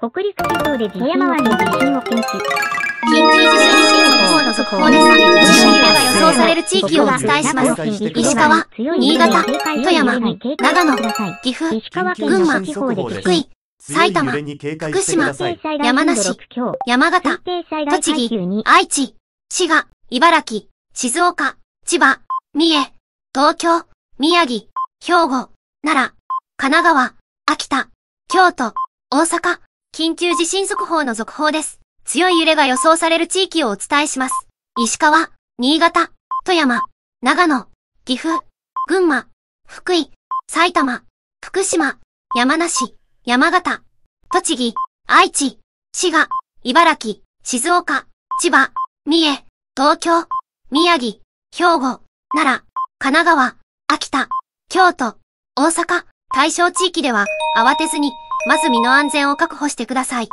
北陸地方で富山湾で地震を検知。緊急地震速報の速報です。地震が予想される地域をお伝えします。石川、新潟、富山、長野、岐阜、群馬、福井、埼玉、福島、山梨、山形、栃木、愛知、滋賀、茨城、静岡、千葉、三重、東京、宮城、兵庫、奈良、神奈川、秋田、京都、大阪、緊急地震速報の続報です。強い揺れが予想される地域をお伝えします。石川、新潟、富山、長野、岐阜、群馬、福井、埼玉、福島、山梨、山形、栃木、愛知、滋賀、茨城、静岡、千葉、三重、東京、宮城、兵庫、奈良、神奈川、秋田、京都、大阪、対象地域では、慌てずに、まず身の安全を確保してください。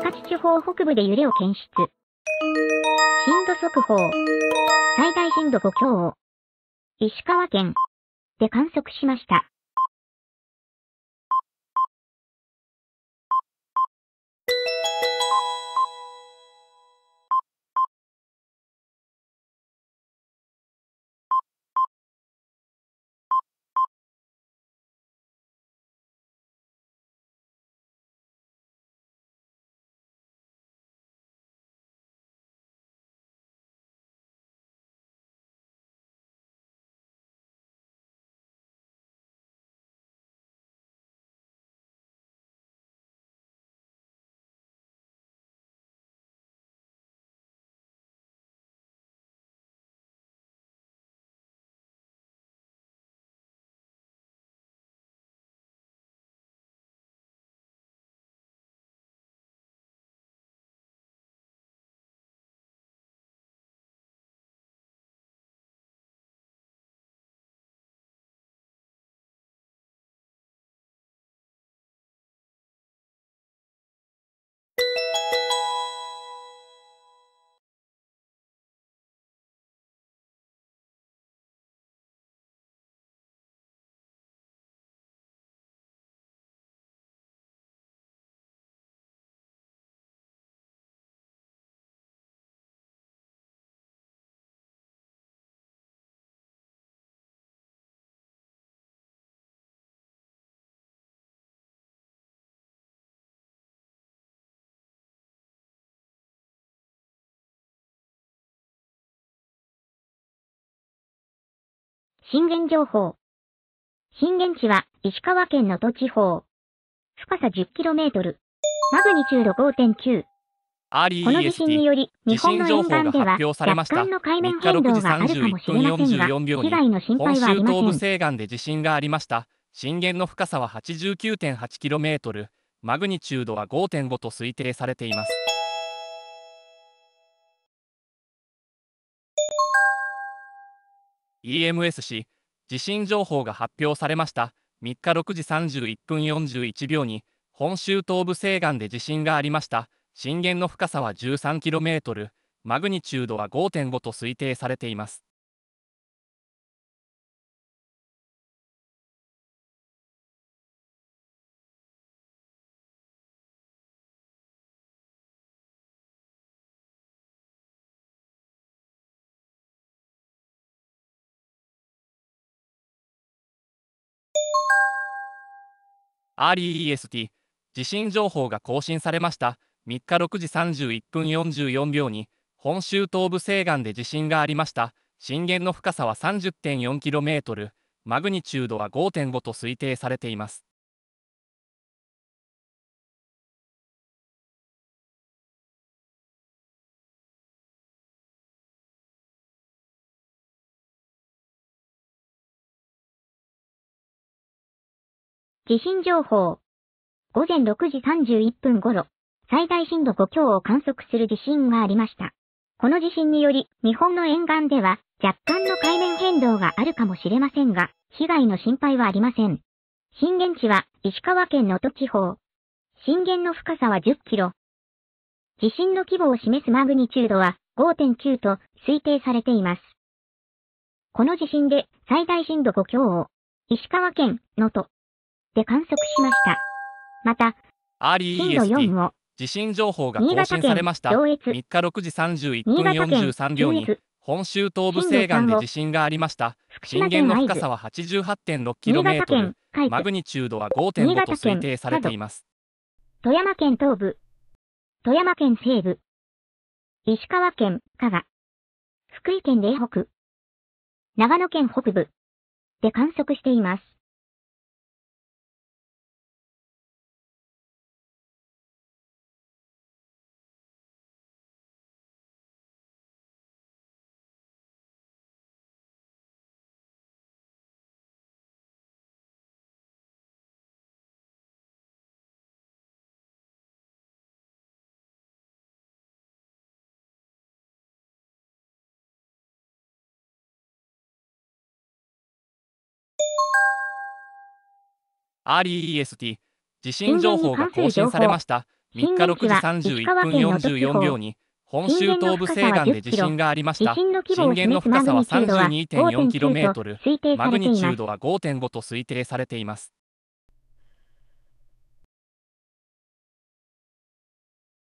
十勝地方北部で揺れを検出。震度速報。最大震度5強を。石川県で観測しました。震源情報。震源地は石川県能登地方。深さ 10km。マグニチュード5.9。この地震により、日本の沿岸では若干の海面変動があるかもしれませんが、被害の心配はありません。東部西岸で地震がありました。震源の深さは 89.8km、マグニチュードは5.5と推定されています。EMS 市、地震情報が発表されました。3日6時31分41秒に、本州東部西岸で地震がありました。震源の深さは 13km、マグニチュードは5.5と推定されています。REST 地震情報が更新されました。3日6時31分44秒に、本州東部西岸で地震がありました。震源の深さは 30.4km、マグニチュードは5.5と推定されています。地震情報。午前6時31分頃、最大震度5強を観測する地震がありました。この地震により、日本の沿岸では、若干の海面変動があるかもしれませんが、被害の心配はありません。震源地は、石川県能登地方。震源の深さは10キロ。地震の規模を示すマグニチュードは5.9と推定されています。この地震で最大震度5強を石川県能登で観測しました。また、震度4を地震情報が更新されました。3日6時31分43秒に、本州東部西岸で地震がありました。震源の深さは 88.6km、マグニチュードは5.5と推定されています。富山県東部、富山県西部、石川県加賀、福井県嶺北、長野県北部で観測しています。REST 地震情報が更新されました。3日6時31分44秒に本州東部西岸で地震がありました。震源の深さは 32.4km、マグニチュードは5.5と推定されています。